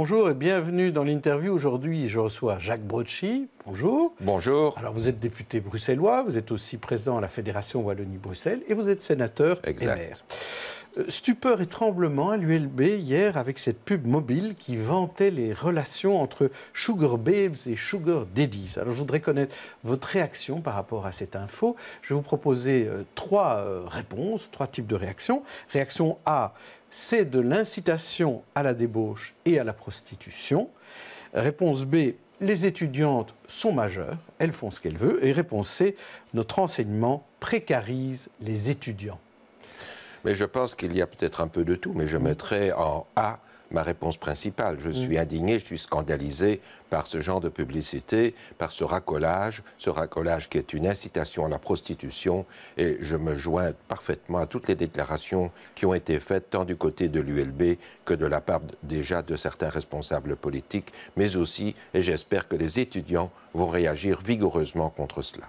Bonjour et bienvenue dans l'interview. Aujourd'hui, je reçois Jacques Brocci. Bonjour. Bonjour. Alors, vous êtes député bruxellois, vous êtes aussi présent à la Fédération Wallonie-Bruxelles et vous êtes sénateur et maire. Euh, stupeur et tremblement à l'ULB hier avec cette pub mobile qui vantait les relations entre Sugar Babes et Sugar Daddies. Alors je voudrais connaître votre réaction par rapport à cette info. Je vais vous proposer euh, trois euh, réponses, trois types de réactions. Réaction A, c'est de l'incitation à la débauche et à la prostitution. Réponse B, les étudiantes sont majeures, elles font ce qu'elles veulent. Et réponse C, notre enseignement précarise les étudiants. Mais je pense qu'il y a peut-être un peu de tout, mais je mettrai en A ma réponse principale. Je mm. suis indigné, je suis scandalisé, par ce genre de publicité, par ce racolage, ce racolage qui est une incitation à la prostitution. Et je me joins parfaitement à toutes les déclarations qui ont été faites tant du côté de l'ULB que de la part déjà de certains responsables politiques, mais aussi, et j'espère que les étudiants vont réagir vigoureusement contre cela.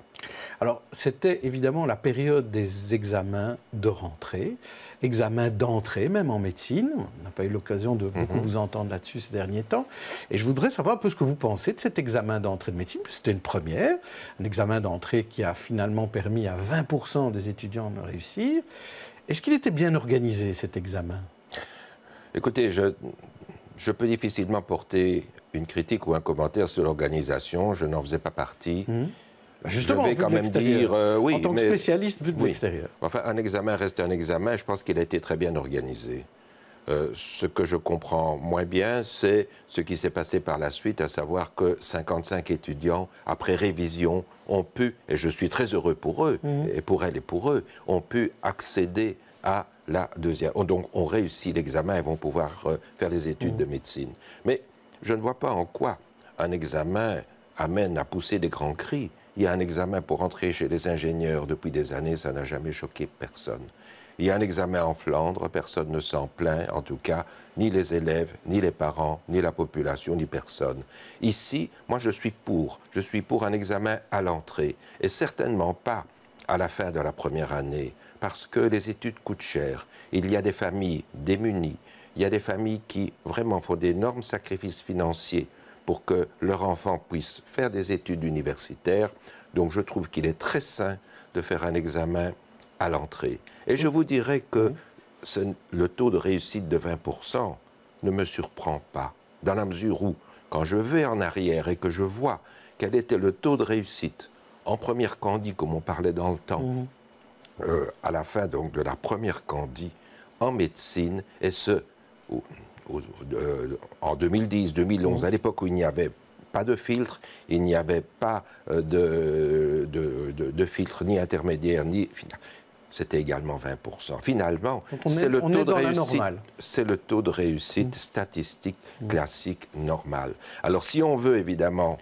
Alors, c'était évidemment la période des examens de rentrée, examens d'entrée même en médecine. On n'a pas eu l'occasion de mhm. beaucoup vous entendre là-dessus ces derniers temps. Et je voudrais savoir un peu ce que vous vous pensez de cet examen d'entrée de médecine C'était une première, un examen d'entrée qui a finalement permis à 20% des étudiants de réussir. Est-ce qu'il était bien organisé cet examen Écoutez, je, peux difficilement porter une critique ou un commentaire sur l'organisation. Je n'en faisais pas partie. Mmh. Bah, justement, je vais quand même dire euh, oui. En tant que spécialiste, vu de l'extérieur. Enfin, un examen reste un examen. Je pense qu'il a été très bien organisé. Euh, ce que je comprends moins bien, c'est ce qui s'est passé par la suite, à savoir que 55 étudiants, après révision, ont pu, et je suis très heureux pour eux, mmh. et pour elle et pour eux, ont pu accéder à la deuxième. Donc ont réussit l'examen et vont pouvoir euh, faire des études mmh. de médecine. Mais je ne vois pas en quoi un examen amène à pousser des grands cris. Il y a un examen pour entrer chez les ingénieurs depuis des années, ça n'a jamais choqué personne. Il y a un examen en Flandre, personne ne s'en plaint, en tout cas, ni les élèves, ni les parents, ni la population, ni personne. Ici, moi je suis pour, je suis pour un examen à l'entrée, et certainement pas à la fin de la première année, parce que les études coûtent cher. Il y a des familles démunies, il y a des familles qui vraiment font d'énormes sacrifices financiers pour que leur enfant puisse faire des études universitaires. Donc je trouve qu'il est très sain de faire un examen à l'entrée. Et je vous dirais que le taux de réussite de 20% ne me surprend pas, dans la mesure où, quand je vais en arrière et que je vois quel était le taux de réussite en première candie, comme on parlait dans le temps, euh, à la fin donc de la première candie en médecine, et ce, euh, en 2010, 2011, mm. à l'époque où il n'y avait pas de filtre, il n'y avait pas euh, de, filtre ni intermédiaire ni final c'était également 20%. Finalement, c'est le, taux de réussite, le taux de réussite statistique mm. classique normal. Alors si on veut évidemment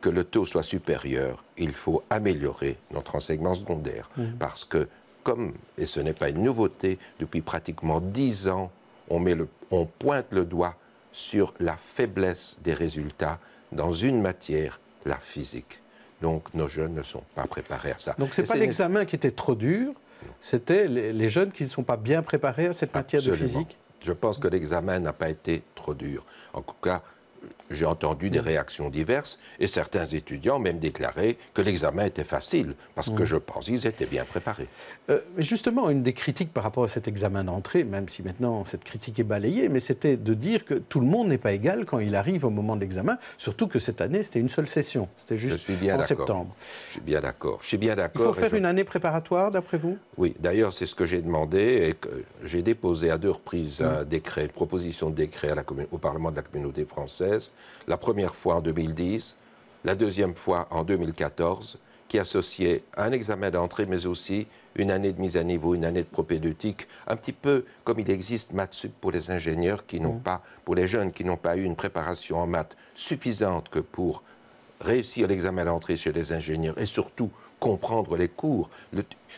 que le taux soit supérieur, il faut améliorer notre enseignement secondaire. Mm. Parce que, comme, et ce n'est pas une nouveauté, depuis pratiquement 10 ans, on, pointe le doigt sur la faiblesse des résultats dans une matière, la physique. Donc nos jeunes ne sont pas préparés à ça. Donc ce n'est pas l'examen qui était trop dur, c'était les, jeunes qui ne sont pas bien préparés à cette matière de physique Je pense que l'examen n'a pas été trop dur. En tout cas, j'ai entendu des réactions diverses et certains étudiants même déclaré que l'examen était facile parce que mm. je pense qu'ils étaient bien préparés. Euh, mais justement, une des critiques par rapport à cet examen d'entrée, même si maintenant cette critique est balayée, mais c'était de dire que tout le monde n'est pas égal quand il arrive au moment de l'examen, surtout que cette année c'était une seule session, c'était juste je suis bien en septembre. Je suis bien d'accord. Je suis bien d'accord. Il faut faire une année préparatoire, d'après vous Oui. D'ailleurs, c'est ce que j'ai demandé et que j'ai déposé à deux reprises mm. un décret, une proposition de décret au Parlement de la Communauté française la première fois en 2010, la deuxième fois en 2014, qui associait un examen d'entrée, mais aussi une année de mise à niveau, une année de propédeutique, un petit peu comme il existe Mathsup pour les ingénieurs qui n'ont mmh. pas, pour les jeunes qui n'ont pas eu une préparation en maths suffisante que pour réussir l'examen d'entrée chez les ingénieurs et surtout comprendre les cours.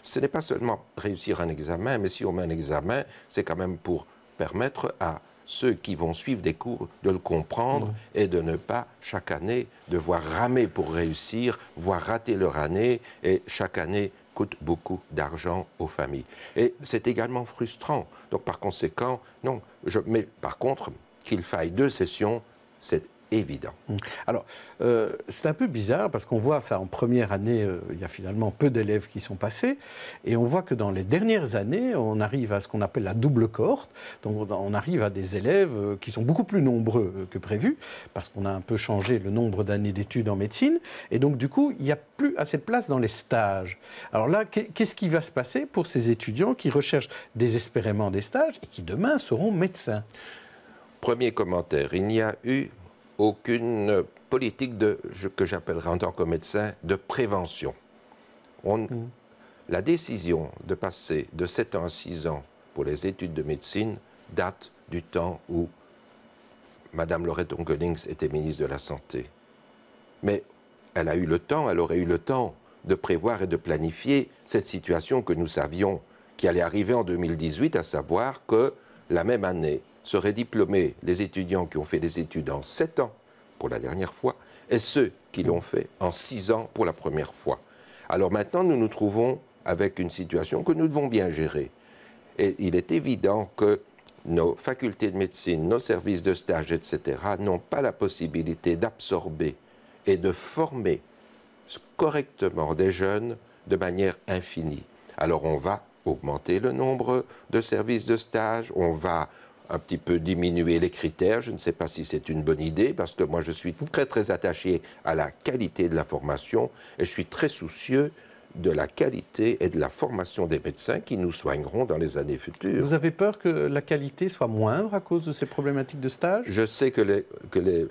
ce n'est pas seulement réussir un examen, mais si on met un examen, c'est quand même pour permettre à ceux qui vont suivre des cours de le comprendre et de ne pas chaque année devoir ramer pour réussir, voire rater leur année et chaque année coûte beaucoup d'argent aux familles. Et c'est également frustrant. Donc par conséquent, non, je, mais par contre, qu'il faille deux sessions, c'est évident. Alors, euh, c'est un peu bizarre parce qu'on voit ça en première année, euh, il y a finalement peu d'élèves qui sont passés, et on voit que dans les dernières années, on arrive à ce qu'on appelle la double cohorte, donc on arrive à des élèves euh, qui sont beaucoup plus nombreux que prévu, parce qu'on a un peu changé le nombre d'années d'études en médecine, et donc du coup, il n'y a plus assez de place dans les stages. Alors là, qu'est-ce qui va se passer pour ces étudiants qui recherchent désespérément des stages et qui demain seront médecins Premier commentaire, il n'y a eu aucune politique de, que j'appellerai en tant que médecin de prévention. Mm. La décision de passer de 7 ans à 6 ans pour les études de médecine date du temps où Madame Laurette Ongelings était ministre de la Santé. Mais elle a eu le temps, elle aurait eu le temps de prévoir et de planifier cette situation que nous savions qui allait arriver en 2018, à savoir que la même année, seraient diplômés les étudiants qui ont fait des études en sept ans pour la dernière fois et ceux qui l'ont fait en six ans pour la première fois. Alors maintenant, nous nous trouvons avec une situation que nous devons bien gérer. Et il est évident que nos facultés de médecine, nos services de stage, etc., n'ont pas la possibilité d'absorber et de former correctement des jeunes de manière infinie. Alors on va augmenter le nombre de services de stage, on va un petit peu diminuer les critères. Je ne sais pas si c'est une bonne idée parce que moi je suis très très attaché à la qualité de la formation et je suis très soucieux de la qualité et de la formation des médecins qui nous soigneront dans les années futures. Vous avez peur que la qualité soit moindre à cause de ces problématiques de stage Je sais que les, que les,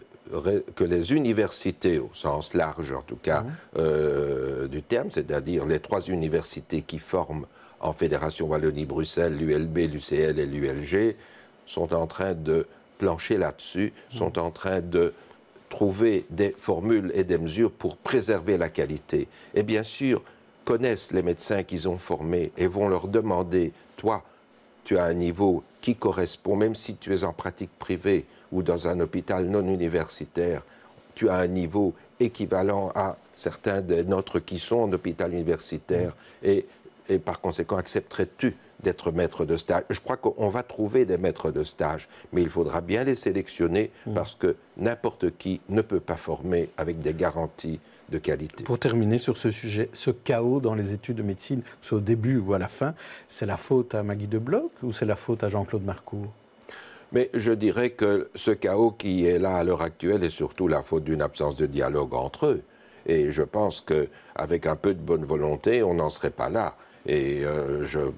que les universités, au sens large en tout cas mmh. euh, du terme, c'est-à-dire les trois universités qui forment en Fédération Wallonie-Bruxelles, l'ULB, l'UCL et l'ULG, sont en train de plancher là-dessus, sont en train de trouver des formules et des mesures pour préserver la qualité. Et bien sûr, connaissent les médecins qu'ils ont formés et vont leur demander, toi, tu as un niveau qui correspond, même si tu es en pratique privée ou dans un hôpital non universitaire, tu as un niveau équivalent à certains des nôtres qui sont en hôpital universitaire. Et et par conséquent, accepterais-tu d'être maître de stage Je crois qu'on va trouver des maîtres de stage, mais il faudra bien les sélectionner mm. parce que n'importe qui ne peut pas former avec des garanties de qualité. Pour terminer sur ce sujet, ce chaos dans les études de médecine, soit au début ou à la fin, c'est la faute à Maggie de Bloch ou c'est la faute à Jean-Claude Marcourt mais je dirais que ce chaos qui est là à l'heure actuelle est surtout la faute d'une absence de dialogue entre eux. Et je pense qu'avec un peu de bonne volonté, on n'en serait pas là. Et ma euh, guide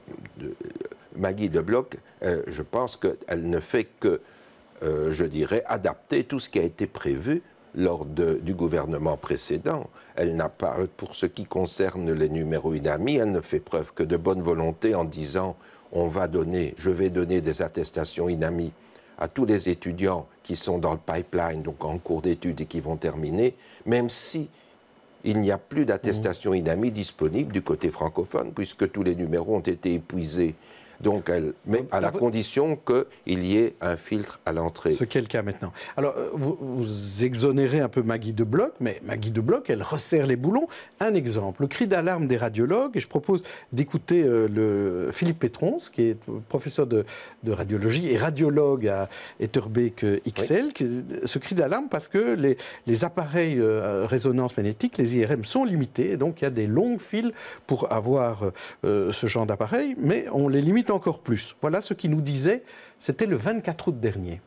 Maggie de bloc, euh, je pense qu'elle ne fait que, euh, je dirais, adapter tout ce qui a été prévu lors du gouvernement précédent. Elle n'a pas, pour ce qui concerne les numéros Inami, elle ne fait preuve que de bonne volonté en disant on va donner, je vais donner des attestations Inami à tous les étudiants qui sont dans le pipeline, donc en cours d'études et qui vont terminer, même si il n'y a plus d'attestation mmh. INAMI disponible du côté francophone, puisque tous les numéros ont été épuisés donc, elle, mais à la condition qu'il y ait un filtre à l'entrée. Ce qu'est le cas maintenant. Alors, euh, vous, exonérez un peu Maggie de Bloch, mais Maggie de Bloch, elle resserre les boulons. Un exemple, le cri d'alarme des radiologues, et je propose d'écouter euh, Philippe Pétrons, qui est professeur de, radiologie et radiologue à Etterbeek euh, XL, ce cri d'alarme parce que les, appareils résonance magnétique, les IRM, sont limités, et donc il y a des longues files pour avoir ce genre d'appareil, mais on les limite encore plus. Voilà ce qu'il nous disait, c'était le 24 août dernier.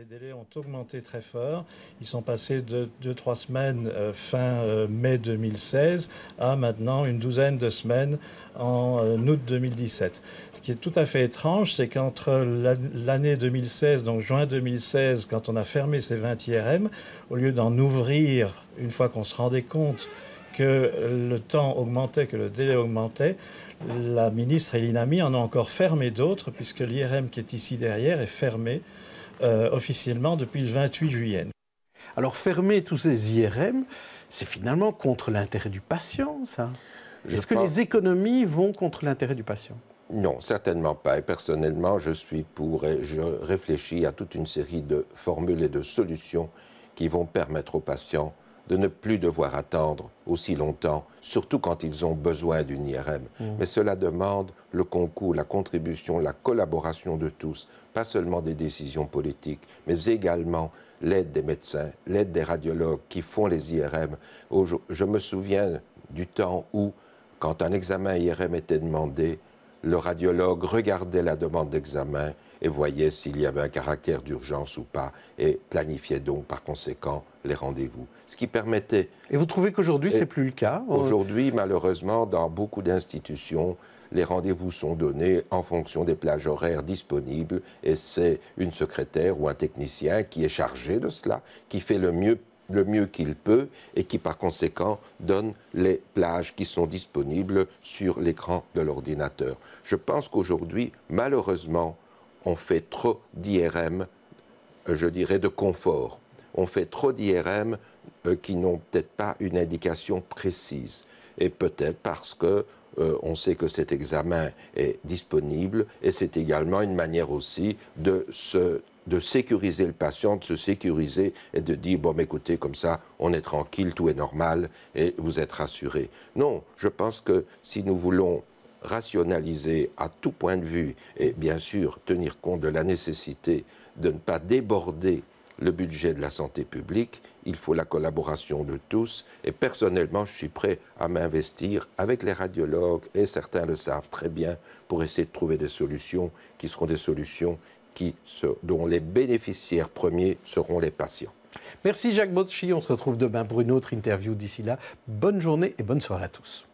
Les délais ont augmenté très fort. Ils sont passés de 2-3 semaines euh, fin euh, mai 2016 à maintenant une douzaine de semaines en euh, août 2017. Ce qui est tout à fait étrange, c'est qu'entre l'année 2016, donc juin 2016, quand on a fermé ces 20 IRM, au lieu d'en ouvrir une fois qu'on se rendait compte que le temps augmentait, que le délai augmentait, la ministre et l'INAMI en a encore fermé d'autres, puisque l'IRM qui est ici derrière est fermé euh, officiellement depuis le 28 juillet. Alors fermer tous ces IRM, c'est finalement contre l'intérêt du patient, ça Est-ce que les économies vont contre l'intérêt du patient non, certainement pas. Et personnellement, je suis pour et je réfléchis à toute une série de formules et de solutions qui vont permettre aux patients de ne plus devoir attendre aussi longtemps, surtout quand ils ont besoin d'une IRM. Mm. Mais cela demande le concours, la contribution, la collaboration de tous, pas seulement des décisions politiques, mais également l'aide des médecins, l'aide des radiologues qui font les IRM. Je me souviens du temps où, quand un examen IRM était demandé, le radiologue regardait la demande d'examen et voyait s'il y avait un caractère d'urgence ou pas, et planifiait donc par conséquent les rendez-vous, ce qui permettait... Et vous trouvez qu'aujourd'hui, c'est plus le cas euh? Aujourd'hui, malheureusement, dans beaucoup d'institutions, les rendez-vous sont donnés en fonction des plages horaires disponibles et c'est une secrétaire ou un technicien qui est chargé de cela, qui fait le mieux le mieux qu'il peut et qui par conséquent donne les plages qui sont disponibles sur l'écran de l'ordinateur. Je pense qu'aujourd'hui, malheureusement, on fait trop d'IRM, je dirais de confort on fait trop d'IRM euh, qui n'ont peut-être pas une indication précise. Et peut-être parce que euh, on sait que cet examen est disponible et c'est également une manière aussi de se de sécuriser le patient, de se sécuriser et de dire, bon, écoutez, comme ça, on est tranquille, tout est normal et vous êtes rassuré. Non, je pense que si nous voulons rationaliser à tout point de vue et bien sûr tenir compte de la nécessité de ne pas déborder le budget de la santé publique, il faut la collaboration de tous. Et personnellement, je suis prêt à m'investir avec les radiologues, et certains le savent très bien, pour essayer de trouver des solutions qui seront des solutions qui, dont les bénéficiaires premiers seront les patients. Merci Jacques Botchi. On se retrouve demain pour une autre interview. D'ici là, bonne journée et bonne soirée à tous.